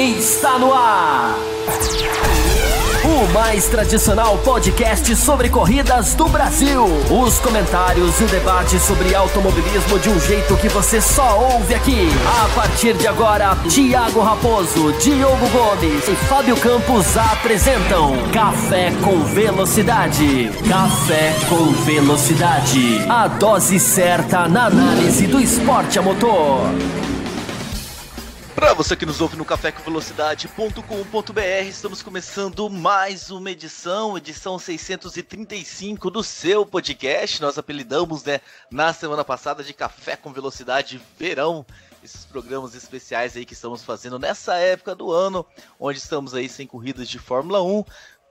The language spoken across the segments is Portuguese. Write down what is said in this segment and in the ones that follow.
Está no ar! O mais tradicional podcast sobre corridas do Brasil. Os comentários e o debate sobre automobilismo de um jeito que você só ouve aqui. A partir de agora, Tiago Raposo, Diogo Gomes e Fábio Campos apresentam Café com Velocidade. Café com Velocidade. A dose certa na análise do esporte a motor. Para você que nos ouve no cafécomvelocidade.com.br, estamos começando mais uma edição, edição 635 do seu podcast. Nós apelidamos, né, na semana passada de Café com Velocidade Verão esses programas especiais aí que estamos fazendo nessa época do ano, onde estamos aí sem corridas de Fórmula 1,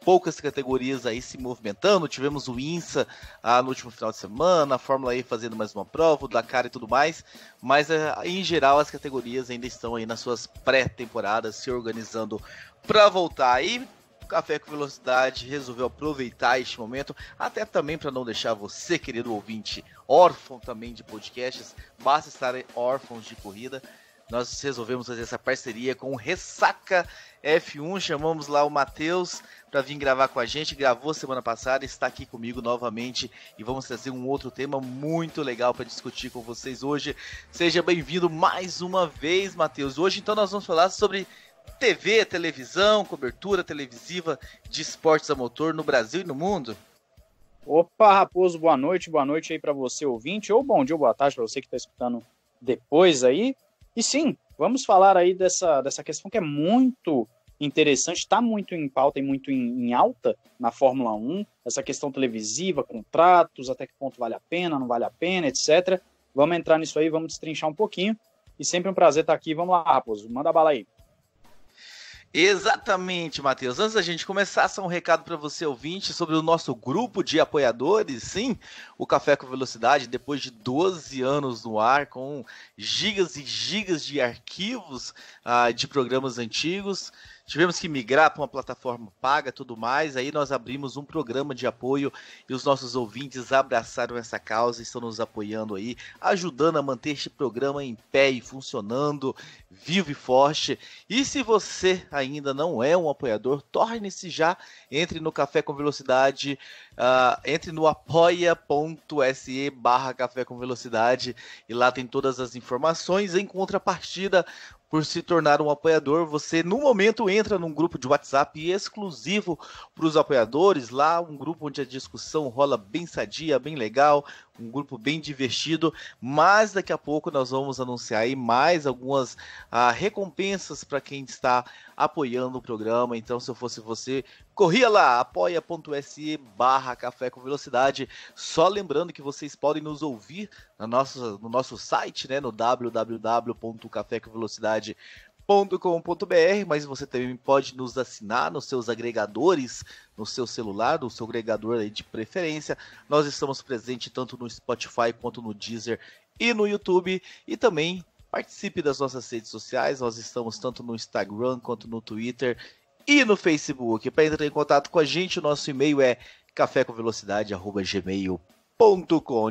poucas categorias aí se movimentando. Tivemos o INSA ah, no último final de semana, a Fórmula E fazendo mais uma prova, o Dakar e tudo mais. Mas ah, em geral as categorias ainda estão aí nas suas pré-temporadas se organizando para voltar. aí Café com Velocidade resolveu aproveitar este momento, até também para não deixar você, querido ouvinte, órfão também de podcasts, basta estar órfãos de corrida nós resolvemos fazer essa parceria com o Ressaca F1. Chamamos lá o Matheus para vir gravar com a gente. Gravou semana passada, está aqui comigo novamente e vamos trazer um outro tema muito legal para discutir com vocês hoje. Seja bem-vindo mais uma vez, Matheus. Hoje então nós vamos falar sobre TV, televisão, cobertura televisiva de esportes a motor no Brasil e no mundo. Opa, Raposo, boa noite, boa noite aí para você ouvinte, ou bom dia, boa tarde para você que está escutando depois aí. E sim, vamos falar aí dessa, dessa questão que é muito interessante, está muito em pauta e muito em, em, alta na Fórmula 1, essa questão televisiva, contratos, até que ponto vale a pena, não vale a pena, etc. Vamos entrar nisso aí, vamos destrinchar um pouquinho. E sempre um prazer estar aqui. Vamos lá, Raposo, manda bala aí. Exatamente, Matheus. Antes da gente começar, só um recado para você ouvinte sobre o nosso grupo de apoiadores. Sim, o Café com Velocidade, depois de 12 anos no ar, com gigas e gigas de arquivos ah, de programas antigos tivemos que migrar para uma plataforma paga tudo mais. Aí nós abrimos um programa de apoio e os nossos ouvintes abraçaram essa causa e estão nos apoiando aí, ajudando a manter este programa em pé e funcionando, vivo e forte. E se você ainda não é um apoiador, torne-se já, entre no Café com Velocidade, uh, entre no apoia.se barra Café com Velocidade e lá tem todas as informações. Em contrapartida, por se tornar um apoiador, você no momento entra num grupo de WhatsApp exclusivo para os apoiadores, lá um grupo onde a discussão rola bem sadia, bem legal, um grupo bem divertido, mas daqui a pouco nós vamos anunciar aí mais algumas ah, recompensas para quem está apoiando o programa. Então, se eu fosse você, corria lá, apoia.se barra café com velocidade. Só lembrando que vocês podem nos ouvir no nosso, no nosso site, né, no www.cafécomvelocidade.com com.br, mas você também pode nos assinar nos seus agregadores, no seu celular, no seu agregador de preferência. Nós estamos presentes tanto no Spotify quanto no Deezer e no YouTube e também participe das nossas redes sociais. Nós estamos tanto no Instagram quanto no Twitter e no Facebook. Para entrar em contato com a gente, o nosso e-mail é cafécomvelocidade@gmail.com.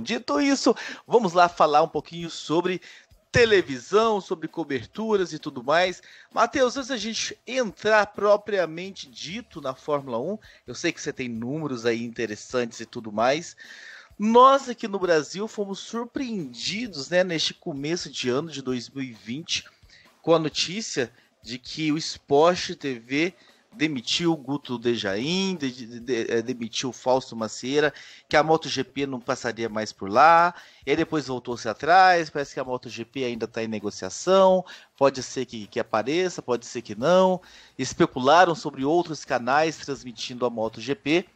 Dito isso, vamos lá falar um pouquinho sobre televisão, sobre coberturas e tudo mais. Matheus, antes da gente entrar propriamente dito na Fórmula 1, eu sei que você tem números aí interessantes e tudo mais. Nós aqui no Brasil fomos surpreendidos né, neste começo de ano de 2020 com a notícia de que o Esporte TV demitiu o Guto Dejaim, de, de, de, eh, demitiu o Fausto Macieira, que a MotoGP não passaria mais por lá. E depois voltou-se atrás, parece que a MotoGP ainda está em negociação, pode ser que, que apareça, pode ser que não. Especularam sobre outros canais transmitindo a MotoGP.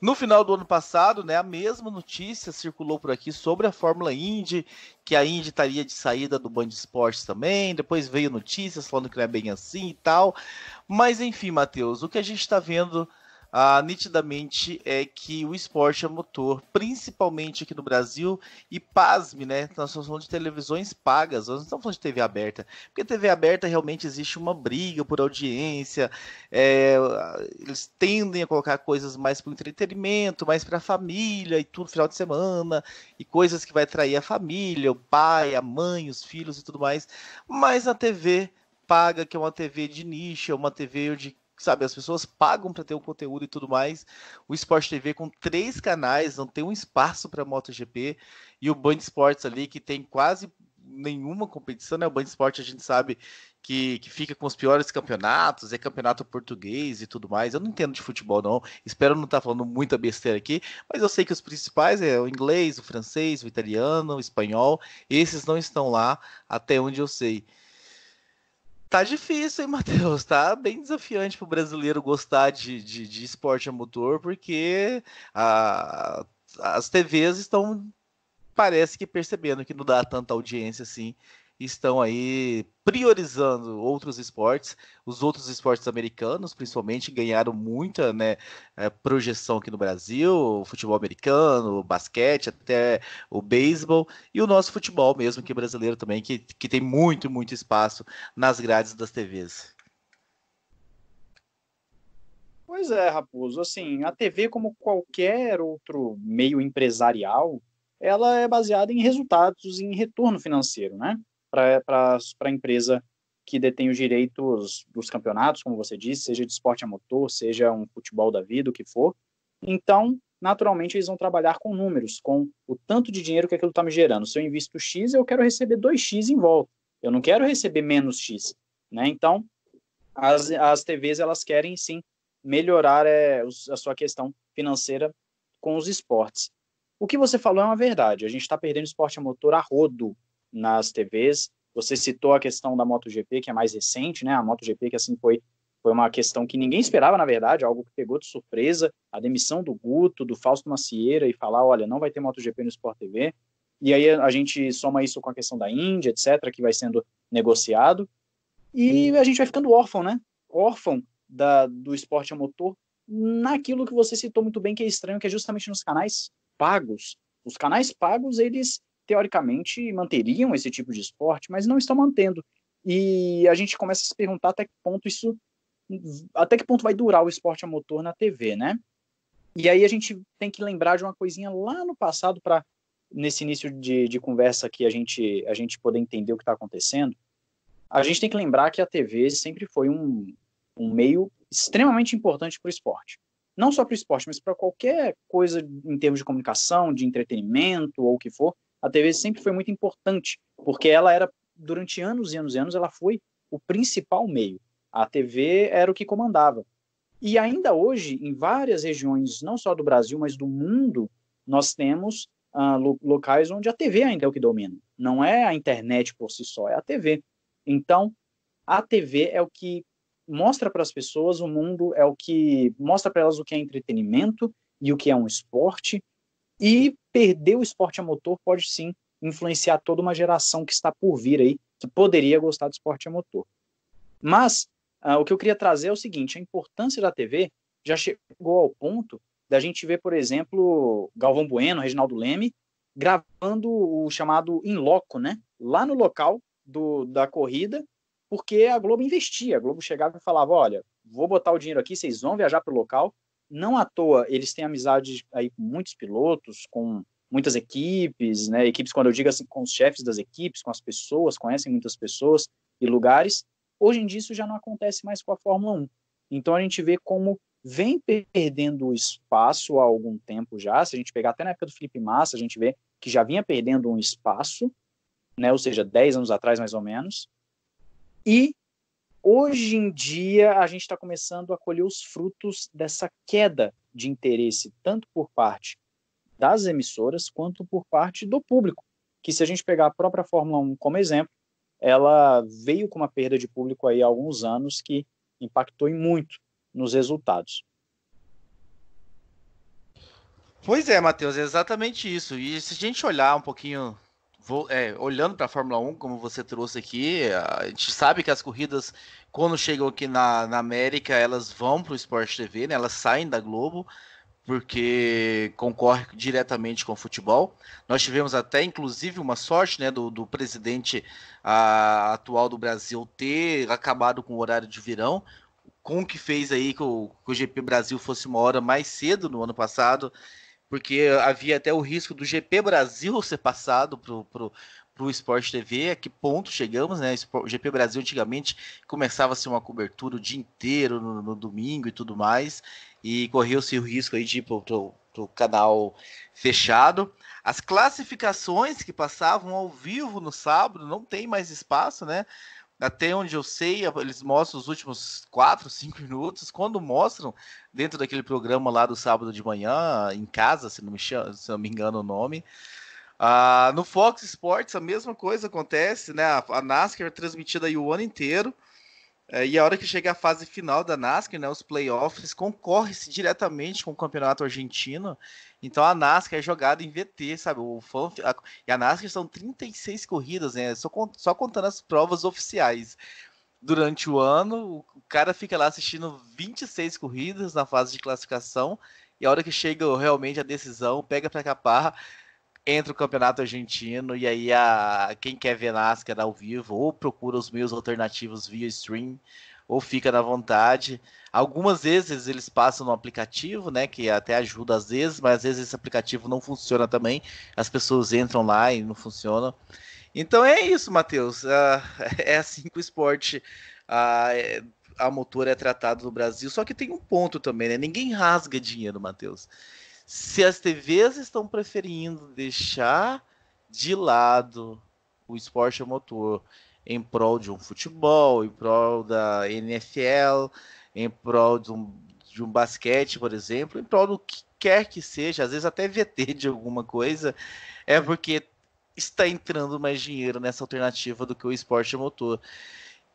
No final do ano passado, né, a mesma notícia circulou por aqui sobre a Fórmula Indy, que a Indy estaria de saída do Band Esportes também. Depois veio notícias falando que não é bem assim e tal. Mas enfim, Matheus, o que a gente está vendo ah, nitidamente é que o esporte é motor, principalmente aqui no Brasil, e pasme, né? Nós estamos falando de televisões pagas, nós não estamos falando de TV aberta, porque TV aberta realmente existe uma briga por audiência, é, eles tendem a colocar coisas mais para o entretenimento, mais para a família e tudo, final de semana, e coisas que vai atrair a família, o pai, a mãe, os filhos e tudo mais, mas na TV paga, que é uma TV de nicho, é uma TV de sabe, as pessoas pagam para ter o conteúdo e tudo mais. O Sport TV com três canais, não tem um espaço para MotoGP e o Band Sports ali que tem quase nenhuma competição, né? O Band Esporte a gente sabe que, que fica com os piores campeonatos, é campeonato português e tudo mais. Eu não entendo de futebol, não. Espero não estar tá falando muita besteira aqui, mas eu sei que os principais é o inglês, o francês, o italiano, o espanhol. Esses não estão lá, até onde eu sei. Tá difícil, hein, Matheus? Tá bem desafiante pro brasileiro gostar de, de, de esporte a motor, porque a, as TVs estão, parece que percebendo que não dá tanta audiência assim estão aí priorizando outros esportes, os outros esportes americanos, principalmente, ganharam muita né, eh, projeção aqui no Brasil, futebol americano, basquete, até o beisebol, e o nosso futebol mesmo, que é brasileiro também, que, que tem muito, muito espaço nas grades das TVs. Pois é, Raposo, assim, a TV, como qualquer outro meio empresarial, ela é baseada em resultados, em retorno financeiro, né? para a empresa que detém os direitos dos campeonatos, como você disse, seja de esporte a motor, seja um futebol da vida, o que for. Então, naturalmente, eles vão trabalhar com números, com o tanto de dinheiro que aquilo está me gerando. Se eu invisto X, eu quero receber 2X em volta. Eu não quero receber menos X. Né? Então, as, as TVs elas querem sim melhorar é, a sua questão financeira com os esportes. O que você falou é uma verdade. A gente está perdendo esporte a motor a rodo nas TVs. Você citou a questão da MotoGP, que é mais recente, né? A MotoGP que assim foi foi uma questão que ninguém esperava, na verdade, algo que pegou de surpresa, a demissão do Guto, do Fausto Macieira e falar, olha, não vai ter MotoGP no Sport TV. E aí a gente soma isso com a questão da Índia, etc, que vai sendo negociado. E a gente vai ficando órfão, né? Órfão da, do esporte a motor naquilo que você citou muito bem que é estranho, que é justamente nos canais pagos. Os canais pagos, eles teoricamente manteriam esse tipo de esporte, mas não estão mantendo. E a gente começa a se perguntar até que ponto isso até que ponto vai durar o esporte a motor na TV, né? E aí a gente tem que lembrar de uma coisinha lá no passado para nesse início de, de conversa que a gente a gente poder entender o que está acontecendo. A gente tem que lembrar que a TV sempre foi um, um meio extremamente importante para o esporte. Não só para o esporte, mas para qualquer coisa em termos de comunicação, de entretenimento ou o que for a TV sempre foi muito importante, porque ela era, durante anos e anos e anos, ela foi o principal meio. A TV era o que comandava. E ainda hoje, em várias regiões, não só do Brasil, mas do mundo, nós temos ah, locais onde a TV ainda é o que domina. Não é a internet por si só, é a TV. Então, a TV é o que mostra para as pessoas o mundo, é o que mostra para elas o que é entretenimento e o que é um esporte, e perder o esporte a motor pode sim influenciar toda uma geração que está por vir aí, que poderia gostar do esporte a motor. Mas ah, o que eu queria trazer é o seguinte: a importância da TV já chegou ao ponto da gente ver, por exemplo, Galvão Bueno, Reginaldo Leme, gravando o chamado in loco, né? Lá no local do, da corrida, porque a Globo investia. A Globo chegava e falava: olha, vou botar o dinheiro aqui, vocês vão viajar para o local, não à toa eles têm amizade aí com muitos pilotos, com muitas equipes, né? Equipes, quando eu digo assim, com os chefes das equipes, com as pessoas, conhecem muitas pessoas e lugares. Hoje em dia isso já não acontece mais com a Fórmula 1. Então a gente vê como vem perdendo espaço há algum tempo já. Se a gente pegar até na época do Felipe Massa, a gente vê que já vinha perdendo um espaço, né? Ou seja, 10 anos atrás mais ou menos. E Hoje em dia, a gente está começando a colher os frutos dessa queda de interesse, tanto por parte das emissoras quanto por parte do público. Que se a gente pegar a própria Fórmula 1 como exemplo, ela veio com uma perda de público aí há alguns anos que impactou muito nos resultados. Pois é, Matheus, é exatamente isso. E se a gente olhar um pouquinho é, olhando para a Fórmula 1, como você trouxe aqui, a gente sabe que as corridas, quando chegam aqui na, na América, elas vão para o Sport TV, né? elas saem da Globo, porque concorre diretamente com o futebol. Nós tivemos até, inclusive, uma sorte né, do, do presidente a, atual do Brasil ter acabado com o horário de verão, com o que fez aí que o, que o GP Brasil fosse uma hora mais cedo no ano passado porque havia até o risco do GP Brasil ser passado pro, pro, pro Esporte TV, a que ponto chegamos, né? O GP Brasil antigamente começava-se uma cobertura o dia inteiro, no, no domingo e tudo mais, e correu-se o risco aí de ir pro canal fechado. As classificações que passavam ao vivo no sábado não tem mais espaço, né? Até onde eu sei, eles mostram os últimos 4, 5 minutos. Quando mostram, dentro daquele programa lá do sábado de manhã, em casa, se não me, chamo, se não me engano o nome. Ah, no Fox Sports, a mesma coisa acontece, né? A NASCAR é transmitida aí o ano inteiro. É, e a hora que chega a fase final da NASCAR, né, os playoffs, concorre-se diretamente com o campeonato argentino. Então a NASCAR é jogada em VT, sabe? O fã, a, e a NASCAR são 36 corridas, né? Só, só contando as provas oficiais. Durante o ano, o cara fica lá assistindo 26 corridas na fase de classificação. E a hora que chega realmente a decisão, pega para capar entra o campeonato argentino e aí a quem quer ver NASCAR ao vivo ou procura os meios alternativos via stream ou fica na vontade. Algumas vezes eles passam no aplicativo, né, que até ajuda às vezes, mas às vezes esse aplicativo não funciona também. As pessoas entram lá e não funciona. Então é isso, Matheus. Uh, é assim que o esporte uh, a motor é tratado no Brasil. Só que tem um ponto também, né? Ninguém rasga dinheiro, Matheus se as TVs estão preferindo deixar de lado o esporte a motor em prol de um futebol, em prol da NFL, em prol de um, de um basquete, por exemplo, em prol do que quer que seja, às vezes até VT de alguma coisa, é porque está entrando mais dinheiro nessa alternativa do que o esporte a motor.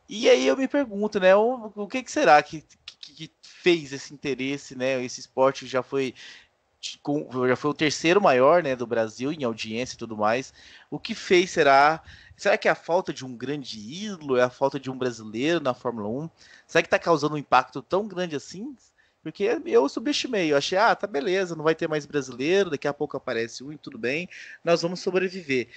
E aí eu me pergunto, né, o, o que, que será que, que, que, fez esse interesse, né, esse esporte já foi com, já foi o terceiro maior né, do Brasil em audiência e tudo mais. O que fez será. Será que é a falta de um grande ídolo? É a falta de um brasileiro na Fórmula 1? Será que está causando um impacto tão grande assim? Porque eu subestimei, eu achei, ah, tá beleza, não vai ter mais brasileiro, daqui a pouco aparece um e tudo bem, nós vamos sobreviver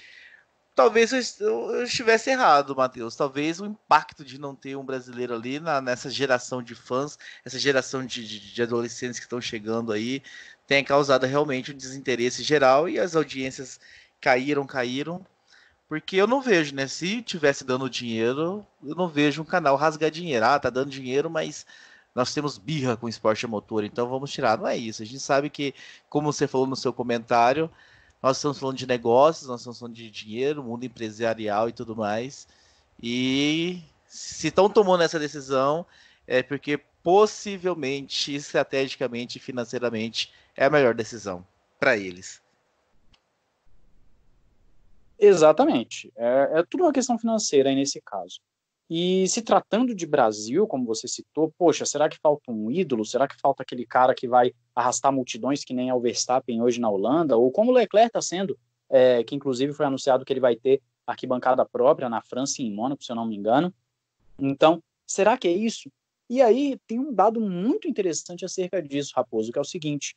talvez eu estivesse errado, Matheus. Talvez o impacto de não ter um brasileiro ali na, nessa geração de fãs, essa geração de, de, de adolescentes que estão chegando aí, tenha causado realmente um desinteresse geral e as audiências caíram, caíram. Porque eu não vejo, né? Se tivesse dando dinheiro, eu não vejo um canal rasgar dinheiro. Ah, tá dando dinheiro, mas nós temos birra com esporte motor, então vamos tirar. Não é isso. A gente sabe que, como você falou no seu comentário, nós estamos falando de negócios, nós estamos falando de dinheiro, mundo empresarial e tudo mais. E se estão tomando essa decisão, é porque possivelmente, estrategicamente, financeiramente, é a melhor decisão para eles. Exatamente. É, é, tudo uma questão financeira aí nesse caso. E se tratando de Brasil, como você citou, poxa, será que falta um ídolo? Será que falta aquele cara que vai arrastar multidões que nem é o Verstappen hoje na Holanda? Ou como o Leclerc está sendo, é, que inclusive foi anunciado que ele vai ter arquibancada própria na França e em Mônaco, se eu não me engano. Então, será que é isso? E aí tem um dado muito interessante acerca disso, Raposo, que é o seguinte: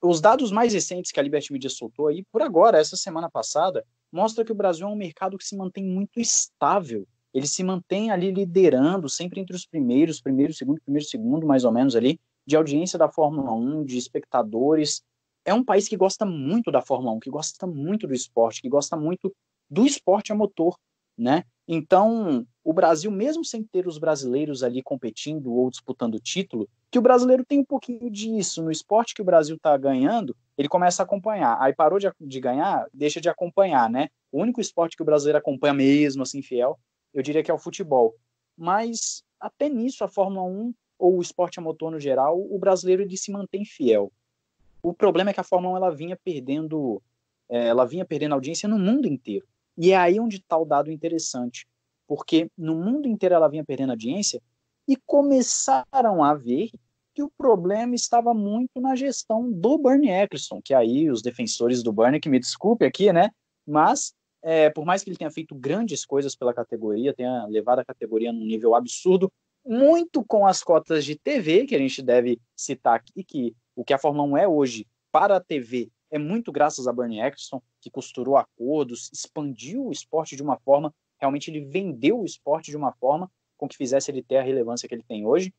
os dados mais recentes que a Liberty Media soltou aí, por agora, essa semana passada, mostra que o Brasil é um mercado que se mantém muito estável ele se mantém ali liderando, sempre entre os primeiros, primeiro, segundo, primeiro, segundo, mais ou menos ali, de audiência da Fórmula 1, de espectadores. É um país que gosta muito da Fórmula 1, que gosta muito do esporte, que gosta muito do esporte a motor, né? Então, o Brasil, mesmo sem ter os brasileiros ali competindo ou disputando título, que o brasileiro tem um pouquinho disso. No esporte que o Brasil está ganhando, ele começa a acompanhar. Aí parou de, de ganhar, deixa de acompanhar, né? O único esporte que o brasileiro acompanha mesmo, assim, fiel, eu diria que é o futebol. Mas até nisso, a Fórmula 1 ou o esporte a motor no geral, o brasileiro ele se mantém fiel. O problema é que a Fórmula 1 ela vinha perdendo, eh, ela vinha perdendo audiência no mundo inteiro. E é aí onde está o dado interessante, porque no mundo inteiro ela vinha perdendo audiência e começaram a ver que o problema estava muito na gestão do Bernie Eccleston, que é aí os defensores do Bernie, que me desculpe aqui, né? Mas é, por mais que ele tenha feito grandes coisas pela categoria, tenha levado a categoria num nível absurdo, muito com as cotas de TV, que a gente deve citar aqui, que o que a Fórmula 1 é hoje para a TV é muito graças a Bernie Eccleston, que costurou acordos, expandiu o esporte de uma forma, realmente ele vendeu o esporte de uma forma com que fizesse ele ter a relevância que ele tem hoje,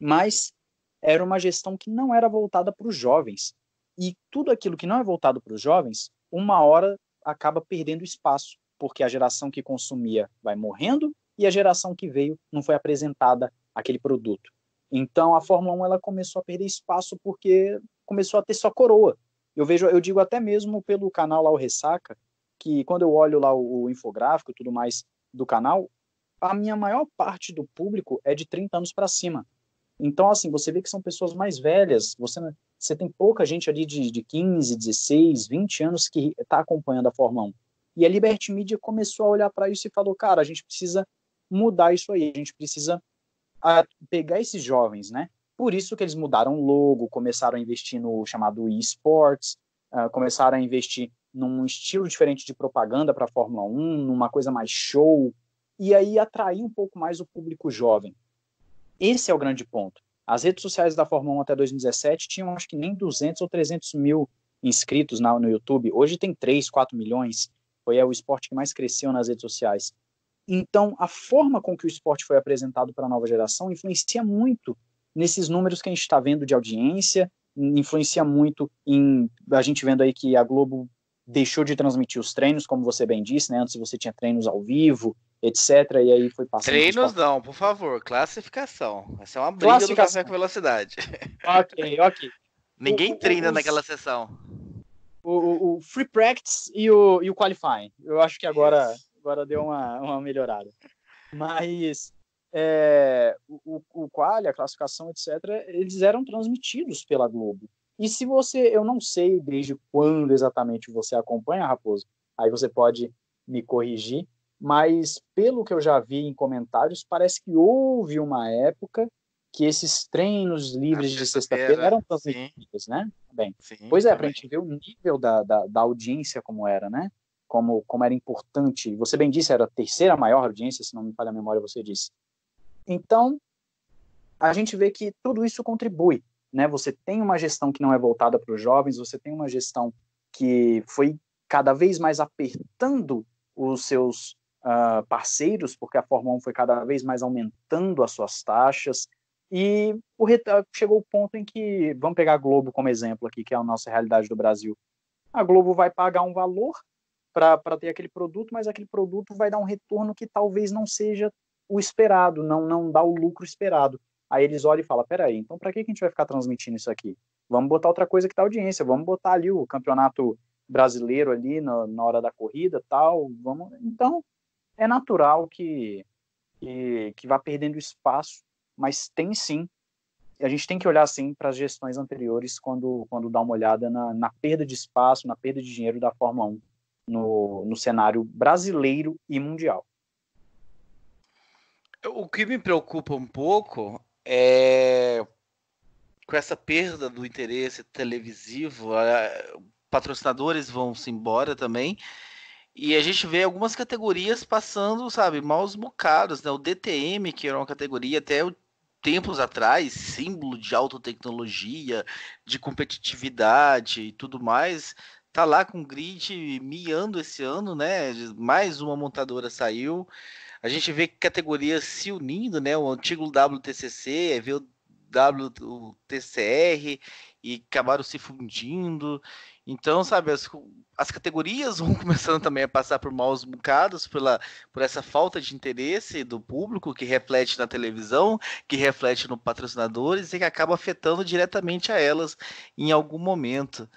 mas era uma gestão que não era voltada para os jovens. E tudo aquilo que não é voltado para os jovens, uma hora acaba perdendo espaço, porque a geração que consumia vai morrendo e a geração que veio não foi apresentada aquele produto. Então a Fórmula 1 ela começou a perder espaço porque começou a ter só coroa. Eu vejo, eu digo até mesmo pelo canal lá o Ressaca, que quando eu olho lá o, o infográfico e tudo mais do canal, a minha maior parte do público é de 30 anos para cima. Então assim, você vê que são pessoas mais velhas, você você tem pouca gente ali de, de 15, 16, 20 anos que está acompanhando a Fórmula 1. E a Liberty Media começou a olhar para isso e falou: cara, a gente precisa mudar isso aí, a gente precisa pegar esses jovens, né? Por isso que eles mudaram o logo, começaram a investir no chamado eSports, uh, começaram a investir num estilo diferente de propaganda para a Fórmula 1, numa coisa mais show, e aí atrair um pouco mais o público jovem. Esse é o grande ponto. As redes sociais da Fórmula 1 até 2017 tinham acho que nem 200 ou 300 mil inscritos na, no YouTube. Hoje tem 3, 4 milhões. Foi é, o esporte que mais cresceu nas redes sociais. Então, a forma com que o esporte foi apresentado para a nova geração influencia muito nesses números que a gente está vendo de audiência, influencia muito em a gente vendo aí que a Globo deixou de transmitir os treinos, como você bem disse, né? Antes você tinha treinos ao vivo, etc. E aí foi passando. Treinos não, por favor, classificação. Essa é uma briga do café com velocidade. Ok, ok. Ninguém o, treina os, naquela sessão. O, o, free practice e o, e o qualifying. Eu acho que agora, agora deu uma, uma melhorada. Mas é, o, o qual a classificação, etc., eles eram transmitidos pela Globo. E se você, eu não sei desde quando exatamente você acompanha, Raposo, aí você pode me corrigir, mas pelo que eu já vi em comentários, parece que houve uma época que esses treinos livres de sexta-feira eram transmitidos, né? Bem, Sim, pois é, para a gente ver o nível da, da, da, audiência como era, né? Como, como era importante. Você bem disse, era a terceira maior audiência, se não me falha a memória, você disse. Então, a gente vê que tudo isso contribui, né? Você tem uma gestão que não é voltada para os jovens, você tem uma gestão que foi cada vez mais apertando os seus uh, parceiros, porque a Fórmula 1 foi cada vez mais aumentando as suas taxas, e o chegou o ponto em que, vamos pegar a Globo como exemplo aqui, que é a nossa realidade do Brasil, a Globo vai pagar um valor para ter aquele produto, mas aquele produto vai dar um retorno que talvez não seja o esperado, não, não dá o lucro esperado. Aí eles olham e falam: peraí, então para que a gente vai ficar transmitindo isso aqui? Vamos botar outra coisa que dá audiência, vamos botar ali o campeonato brasileiro ali na, na hora da corrida tal. Vamos... Então, é natural que, que, que vá perdendo espaço, mas tem sim. A gente tem que olhar sim para as gestões anteriores quando, quando dá uma olhada na, na perda de espaço, na perda de dinheiro da Fórmula 1 no, no cenário brasileiro e mundial. O que me preocupa um pouco é com essa perda do interesse televisivo, patrocinadores vão se embora também. E a gente vê algumas categorias passando, sabe, maus bocados, né? O DTM, que era uma categoria até tempos atrás, símbolo de alta tecnologia, de competitividade e tudo mais, tá lá com o grid miando esse ano, né? Mais uma montadora saiu. A gente vê categorias se unindo, né? O antigo WTCC, vê o WTCR e acabaram se fundindo. Então, sabe, as, as, categorias vão começando também a passar por maus bocados pela, por essa falta de interesse do público que reflete na televisão, que reflete nos patrocinadores e que acaba afetando diretamente a elas em algum momento.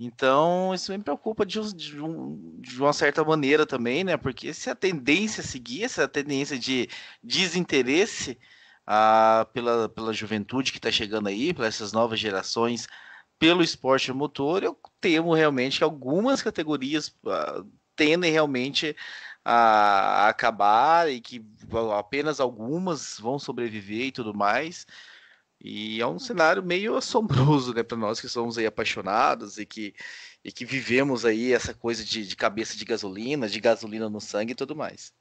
Então, isso me preocupa de, de, um, de uma certa maneira também, né? Porque se a tendência seguir, se a tendência de desinteresse ah, pela, pela juventude que está chegando aí, pelas essas novas gerações pelo esporte motor, eu temo realmente que algumas categorias uh, tendem realmente a acabar e que apenas algumas vão sobreviver e tudo mais. E é um cenário meio assombroso, né, para nós que somos aí apaixonados e que, e que vivemos aí essa coisa de, de cabeça de gasolina, de gasolina no sangue e tudo mais.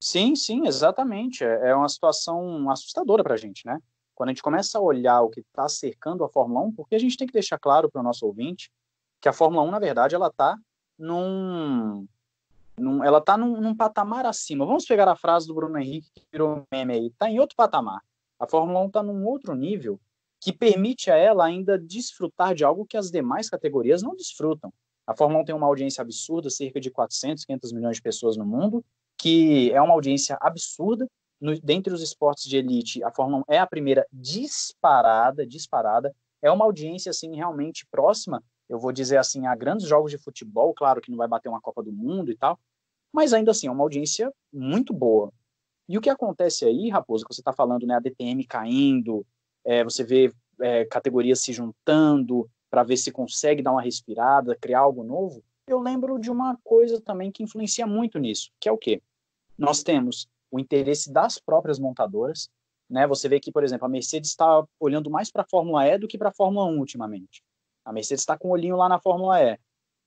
Sim, sim, exatamente. É, é uma situação assustadora para a gente, né? quando a gente começa a olhar o que está cercando a Fórmula 1, porque a gente tem que deixar claro para o nosso ouvinte que a Fórmula 1, na verdade, ela está num, num, Ela está num, num, patamar acima. Vamos pegar a frase do Bruno Henrique, que virou meme aí. Está em outro patamar. A Fórmula 1 está num outro nível que permite a ela ainda desfrutar de algo que as demais categorias não desfrutam. A Fórmula 1 tem uma audiência absurda, cerca de 400, 500 milhões de pessoas no mundo, que é uma audiência absurda, no, dentre os esportes de elite, a Fórmula 1 é a primeira disparada, disparada. É uma audiência assim realmente próxima, eu vou dizer assim, a grandes jogos de futebol, claro que não vai bater uma Copa do Mundo e tal, mas ainda assim é uma audiência muito boa. E o que acontece aí, Raposo, que você está falando, né, a DTM caindo, é, você vê é, categorias se juntando para ver se consegue dar uma respirada, criar algo novo. Eu lembro de uma coisa também que influencia muito nisso, que é o quê? Nós temos o interesse das próprias montadoras. Né? Você vê que, por exemplo, a Mercedes está olhando mais para a Fórmula E do que para a Fórmula 1 ultimamente. A Mercedes está com o um olhinho lá na Fórmula E.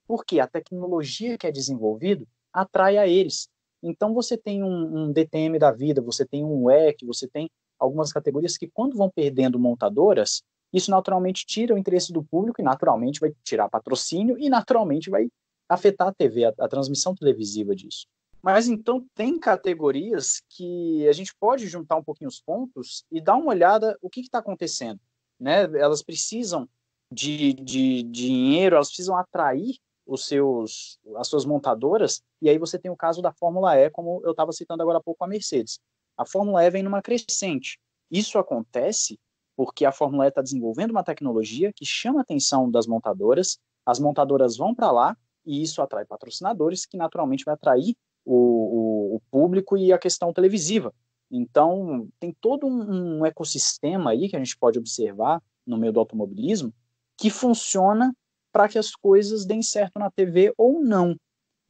Por quê? a tecnologia que é desenvolvida atrai a eles. Então você tem um, um DTM da vida, você tem um WEC, você tem algumas categorias que, quando vão perdendo montadoras, isso naturalmente tira o interesse do público e naturalmente vai tirar patrocínio e naturalmente vai afetar a TV, a, a transmissão televisiva disso. Mas então tem categorias que a gente pode juntar um pouquinho os pontos e dar uma olhada o que está acontecendo. Né? Elas precisam de, de, de dinheiro, elas precisam atrair os seus, as suas montadoras, e aí você tem o caso da Fórmula E, como eu estava citando agora há pouco a Mercedes. A Fórmula E vem numa crescente. Isso acontece porque a Fórmula E está desenvolvendo uma tecnologia que chama a atenção das montadoras, as montadoras vão para lá, e isso atrai patrocinadores, que naturalmente vai atrair o, o público e a questão televisiva. Então, tem todo um, um ecossistema aí que a gente pode observar no meio do automobilismo que funciona para que as coisas deem certo na TV ou não.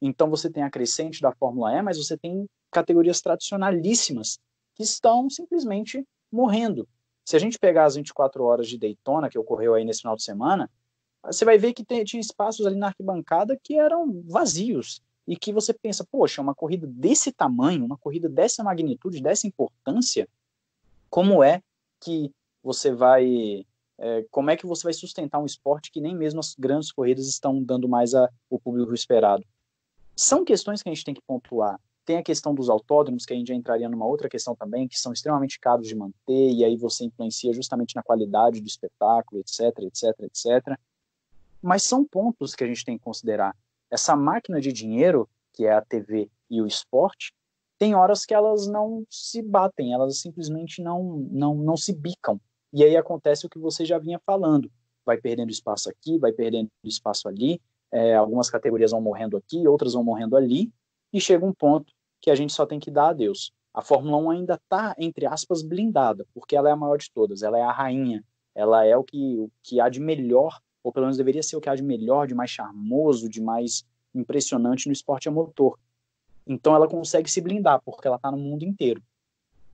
Então, você tem a crescente da Fórmula E, mas você tem categorias tradicionalíssimas que estão simplesmente morrendo. Se a gente pegar as 24 horas de Daytona que ocorreu aí nesse final de semana, você vai ver que tem, tinha espaços ali na arquibancada que eram vazios e que você pensa, poxa, uma corrida desse tamanho, uma corrida dessa magnitude, dessa importância, como é que você vai, é, como é que você vai sustentar um esporte que nem mesmo as grandes corridas estão dando mais a, o público esperado? São questões que a gente tem que pontuar. Tem a questão dos autódromos, que a gente já entraria numa outra questão também, que são extremamente caros de manter, e aí você influencia justamente na qualidade do espetáculo, etc, etc, etc. Mas são pontos que a gente tem que considerar. Essa máquina de dinheiro, que é a TV e o esporte, tem horas que elas não se batem, elas simplesmente não, não, não se bicam. E aí acontece o que você já vinha falando: vai perdendo espaço aqui, vai perdendo espaço ali, é, algumas categorias vão morrendo aqui, outras vão morrendo ali, e chega um ponto que a gente só tem que dar adeus. A Fórmula 1 ainda está, entre aspas, blindada, porque ela é a maior de todas, ela é a rainha, ela é o que, o que há de melhor ou pelo menos deveria ser o que há de melhor, de mais charmoso, de mais impressionante no esporte a motor. Então ela consegue se blindar, porque ela está no mundo inteiro.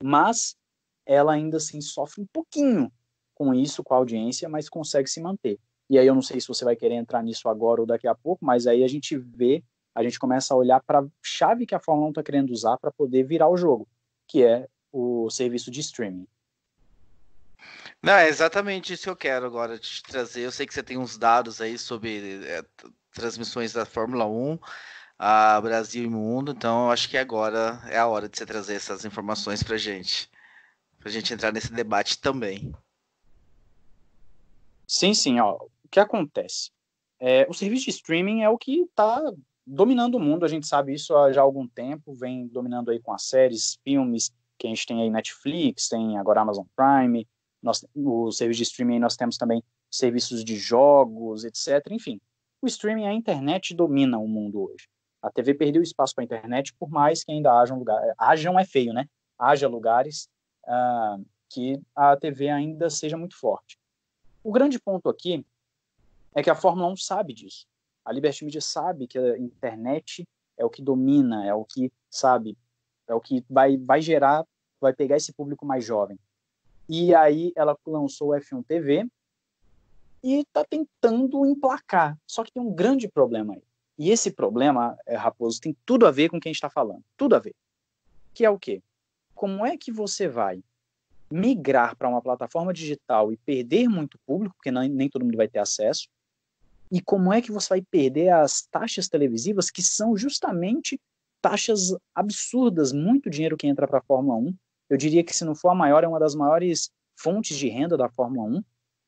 Mas ela ainda assim sofre um pouquinho com isso, com a audiência, mas consegue se manter. E aí eu não sei se você vai querer entrar nisso agora ou daqui a pouco, mas aí a gente vê, a gente começa a olhar para a chave que a Fórmula 1 está querendo usar para poder virar o jogo, que é o serviço de streaming. Não, é exatamente isso que eu quero agora te trazer. Eu sei que você tem uns dados aí sobre é, transmissões da Fórmula 1, a Brasil e mundo, então eu acho que agora é a hora de você trazer essas informações pra gente. Pra gente entrar nesse debate também. Sim, sim, ó. O que acontece? É, o serviço de streaming é o que está dominando o mundo, a gente sabe isso há já algum tempo, vem dominando aí com as séries, filmes, que a gente tem aí Netflix, tem agora Amazon Prime, nós, o serviço de streaming nós temos também serviços de jogos, etc. Enfim, o streaming, a internet domina o mundo hoje. A TV perdeu espaço para a internet, por mais que ainda hajam lugares. Hajam é feio, né? Haja lugares uh, que a TV ainda seja muito forte. O grande ponto aqui é que a Fórmula 1 sabe disso. A Liberty Media sabe que a internet é o que domina, é o que, sabe, é o que vai, vai gerar, vai pegar esse público mais jovem. E aí ela lançou o F1 TV e está tentando emplacar. Só que tem um grande problema aí. E esse problema, é, Raposo, tem tudo a ver com quem está falando. Tudo a ver. Que é o quê? Como é que você vai migrar para uma plataforma digital e perder muito público, porque não, nem todo mundo vai ter acesso? E como é que você vai perder as taxas televisivas, que são justamente taxas absurdas, muito dinheiro que entra para a Fórmula 1, eu diria que, se não for a maior, é uma das maiores fontes de renda da Fórmula 1, uh,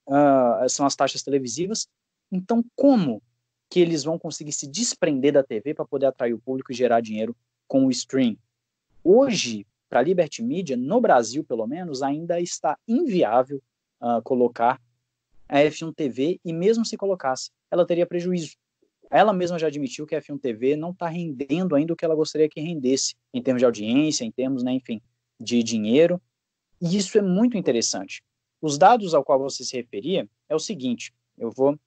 ah, são as taxas televisivas. Então, como que eles vão conseguir se desprender da TV para poder atrair o público e gerar dinheiro com o stream? Hoje, para a Liberty Media, no Brasil pelo menos, ainda está inviável uh, colocar a F1 TV e mesmo se colocasse, ela teria prejuízo. Ela mesma já admitiu que a F1 TV não está rendendo ainda o que ela gostaria que rendesse, em termos de audiência, em termos, né, enfim, de dinheiro, e isso é muito interessante. Os dados ao qual você se referia é o seguinte, eu vou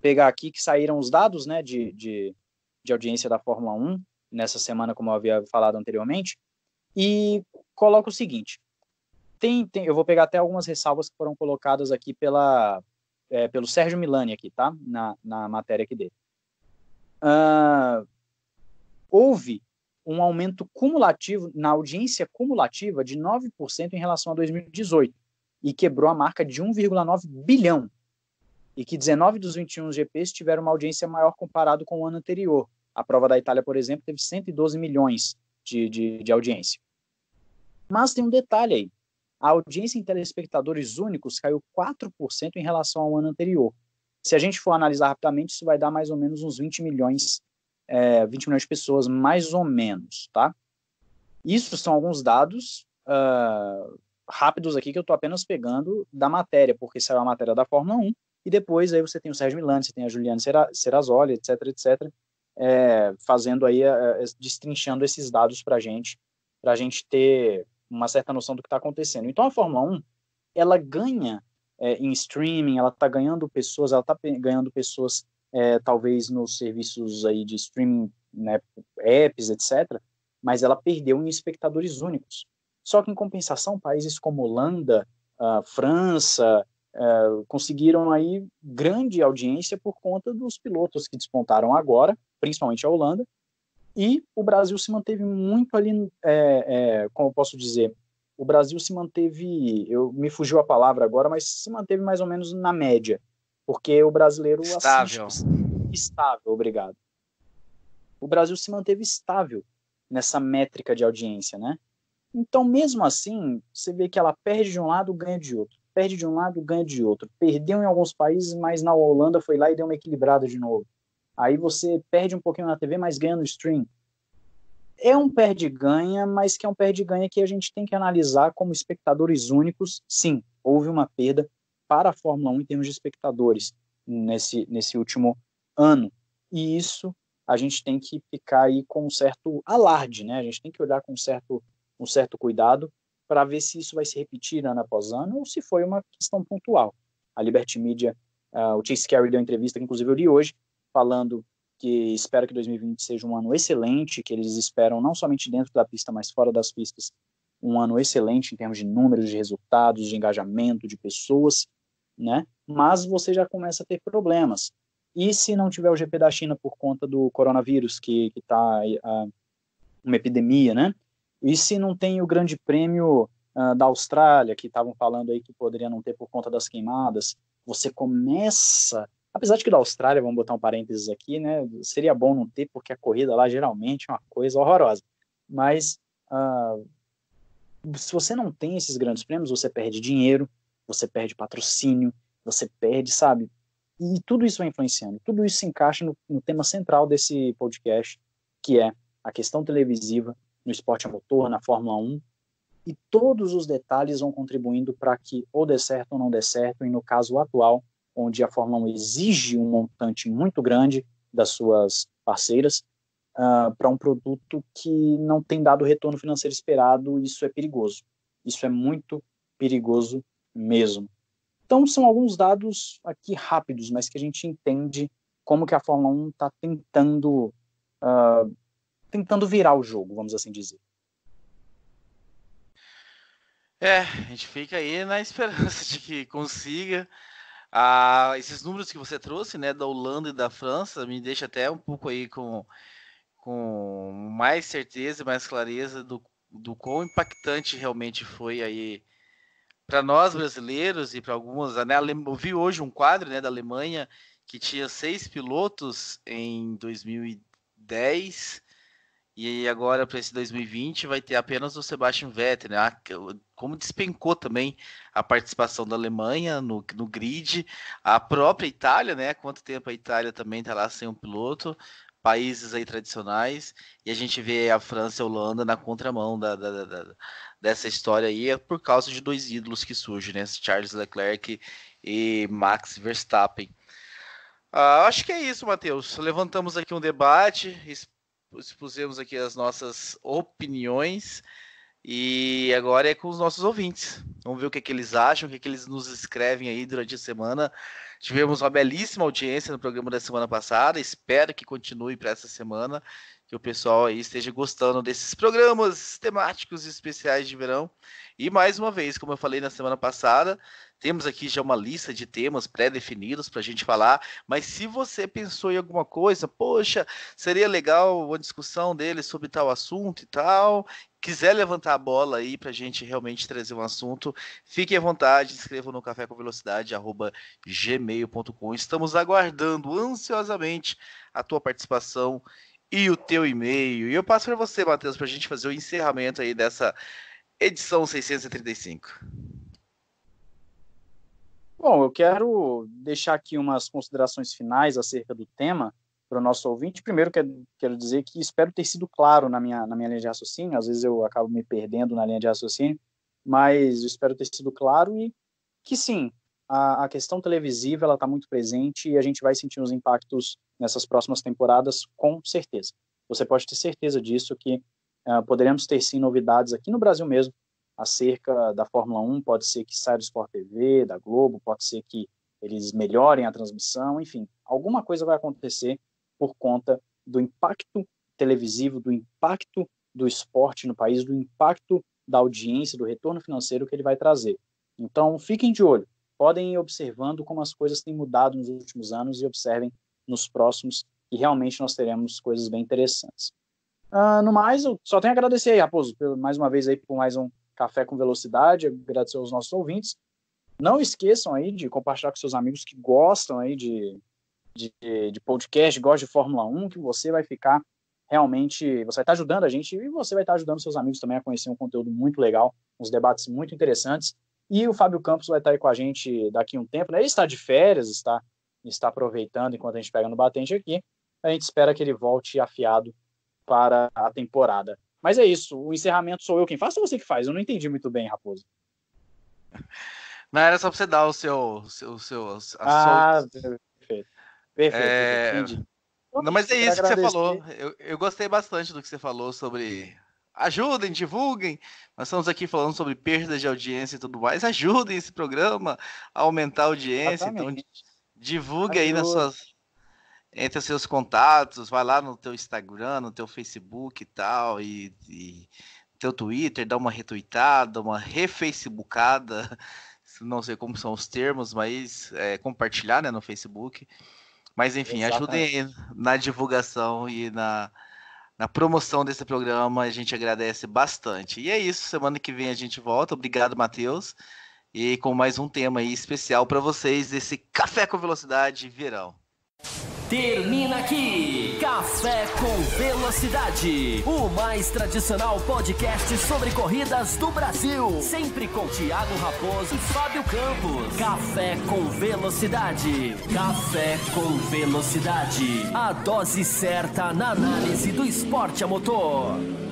pegar aqui que saíram os dados né, de, de, de audiência da Fórmula 1 nessa semana, como eu havia falado anteriormente, e coloco o seguinte, tem, tem, eu vou pegar até algumas ressalvas que foram colocadas aqui pela, é, pelo Sérgio Milani aqui, tá? Na, na matéria aqui dele. Uh, houve um aumento cumulativo na audiência cumulativa de 9% em relação a 2018 e quebrou a marca de 1,9 bilhão. E que 19 dos 21 GPs tiveram uma audiência maior comparado com o ano anterior. A prova da Itália, por exemplo, teve 112 milhões de, de, de audiência. Mas tem um detalhe aí. A audiência em telespectadores únicos caiu 4% em relação ao ano anterior. Se a gente for analisar rapidamente, isso vai dar mais ou menos uns 20 milhões é, 20 milhões de pessoas, mais ou menos, tá? Isso são alguns dados uh, rápidos aqui que eu estou apenas pegando da matéria, porque saiu a matéria da Fórmula 1, e depois aí você tem o Sérgio Milani, você tem a Juliana Serrazoli, etc, etc, é, fazendo aí, é, é destrinchando esses dados para gente, para a gente ter uma certa noção do que está acontecendo. Então a Fórmula 1, ela ganha é, em streaming, ela está ganhando pessoas, ela está ganhando pessoas é, talvez nos serviços aí de streaming, né, apps, etc., mas ela perdeu em espectadores únicos. Só que, em compensação, países como Holanda, uh, França, uh, conseguiram aí grande audiência por conta dos pilotos que despontaram agora, principalmente a Holanda, e o Brasil se manteve muito ali, é, é, como eu posso dizer, o Brasil se manteve, eu me fugiu a palavra agora, mas se manteve mais ou menos na média. Porque o brasileiro estável. Assiste, estável, obrigado. O Brasil se manteve estável nessa métrica de audiência, né? Então, mesmo assim, você vê que ela perde de um lado, ganha de outro. Perde de um lado, ganha de outro. Perdeu em alguns países, mas na Holanda foi lá e deu uma equilibrada de novo. Aí você perde um pouquinho na TV, mas ganha no stream. É um perde-ganha, mas que é um perde-ganha que a gente tem que analisar como espectadores únicos. Sim, houve uma perda, para a Fórmula 1 em termos de espectadores nesse, nesse último ano. E isso a gente tem que ficar aí com um certo alarde, né? A gente tem que olhar com um certo, um certo cuidado para ver se isso vai se repetir ano após ano ou se foi uma questão pontual. A Liberty Media, uh, o Chase Carey deu uma entrevista, que inclusive eu li hoje, falando que espera que 2020 seja um ano excelente, que eles esperam não somente dentro da pista, mas fora das pistas, um ano excelente em termos de números, de resultados, de engajamento, de pessoas né? Mas você já começa a ter problemas. E se não tiver o GP da China por conta do coronavírus, que está uma epidemia, né? E se não tem o grande prêmio uh, da Austrália, que estavam falando aí que poderia não ter por conta das queimadas, você começa. Apesar de que da Austrália, vamos botar um parênteses aqui, né? Seria bom não ter, porque a corrida lá geralmente é uma coisa horrorosa. Mas uh, se você não tem esses grandes prêmios, você perde dinheiro, você perde patrocínio, você perde, sabe? E tudo isso vai influenciando, tudo isso se encaixa no, no tema central desse podcast, que é a questão televisiva no esporte a motor, na Fórmula 1, e todos os detalhes vão contribuindo para que ou dê certo ou não dê certo, e no caso atual, onde a Fórmula 1 exige um montante muito grande das suas parceiras uh, para um produto que não tem dado o retorno financeiro esperado, isso é perigoso. Isso é muito perigoso mesmo. Então são alguns dados aqui rápidos, mas que a gente entende como que a Fórmula 1 está tentando uh, tentando virar o jogo, vamos assim dizer. É, a gente fica aí na esperança de que consiga. Ah, esses números que você trouxe, né, da Holanda e da França, me deixa até um pouco aí com, com mais certeza e mais clareza do, do quão impactante realmente foi aí para nós brasileiros e para algumas, né, eu vi hoje um quadro né, da Alemanha que tinha seis pilotos em 2010 e agora para esse 2020 vai ter apenas o Sebastian Vettel, né? Como despencou também a participação da Alemanha no, no grid, a própria Itália, né? Quanto tempo a Itália também está lá sem um piloto? países aí tradicionais e a gente vê a França e a Holanda na contramão da, da, da, dessa história aí é por causa de dois ídolos que surgem, né? Charles Leclerc e Max Verstappen. Ah, acho que é isso, Matheus. Levantamos aqui um debate, expusemos aqui as nossas opiniões e agora é com os nossos ouvintes. Vamos ver o que, é que eles acham, o que, é que eles nos escrevem aí durante a semana. Tivemos uma belíssima audiência no programa da semana passada. Espero que continue para essa semana, que o pessoal esteja gostando desses programas temáticos e especiais de verão. E mais uma vez, como eu falei na semana passada, temos aqui já uma lista de temas pré-definidos para a gente falar, mas se você pensou em alguma coisa, poxa, seria legal uma discussão dele sobre tal assunto e tal, quiser levantar a bola aí para a gente realmente trazer um assunto, fique à vontade, escreva no café com velocidade gmail.com. Estamos aguardando ansiosamente a tua participação e o teu e-mail. E eu passo para você, Matheus, para a gente fazer o encerramento aí dessa edição 635. Bom, eu quero deixar aqui umas considerações finais acerca do tema para o nosso ouvinte. Primeiro, quero, dizer que espero ter sido claro na minha, na minha linha de raciocínio. Às vezes eu acabo me perdendo na linha de raciocínio, mas espero ter sido claro e que sim, a, a questão televisiva ela está muito presente e a gente vai sentir os impactos nessas próximas temporadas com certeza. Você pode ter certeza disso que uh, poderemos ter sim novidades aqui no Brasil mesmo acerca da Fórmula 1, pode ser que saia do Sport TV, da Globo, pode ser que eles melhorem a transmissão, enfim, alguma coisa vai acontecer por conta do impacto televisivo, do impacto do esporte no país, do impacto da audiência, do retorno financeiro que ele vai trazer. Então, fiquem de olho, podem ir observando como as coisas têm mudado nos últimos anos e observem nos próximos, que realmente nós teremos coisas bem interessantes. Uh, no mais, eu só tenho a agradecer aí, Raposo, mais uma vez aí por mais um Café com Velocidade, é agradecer aos nossos ouvintes. Não esqueçam aí de compartilhar com seus amigos que gostam aí de, de, de podcast, gostam de Fórmula 1, que você vai ficar realmente, você vai estar ajudando a gente e você vai estar ajudando seus amigos também a conhecer um conteúdo muito legal, uns debates muito interessantes. E o Fábio Campos vai estar aí com a gente daqui a um tempo, né? Ele está de férias, está, está aproveitando enquanto a gente pega no batente aqui. A gente espera que ele volte afiado para a temporada. Mas é isso. O encerramento sou eu quem faço ou você que faz? Eu não entendi muito bem, Raposo. Não, era só pra você dar o seu. seu, seu a ah, perfeito. Perfeito. É... Entendi. Não, mas é isso que você falou. Eu, eu gostei bastante do que você falou sobre. Ajudem, divulguem. Nós estamos aqui falando sobre perda de audiência e tudo mais. Ajudem esse programa a aumentar a audiência. Então Exatamente. Então, divulgue Ajuda. aí nas suas entre os seus contatos, vai lá no teu Instagram, no teu Facebook e tal, e, e teu Twitter, dá uma retweetada, uma refacebookada, não sei como são os termos, mas é, compartilhar né, no Facebook. Mas enfim, Exatamente. ajudem na divulgação e na, na promoção desse programa, a gente agradece bastante. E é isso, semana que vem a gente volta. Obrigado, Matheus. E com mais um tema aí especial para vocês desse Café com Velocidade Verão. Termina aqui Café com Velocidade, o mais tradicional podcast sobre corridas do Brasil. Sempre com Thiago Raposo e Fábio Campos. Café com Velocidade. Café com Velocidade. A dose certa na análise do esporte a motor.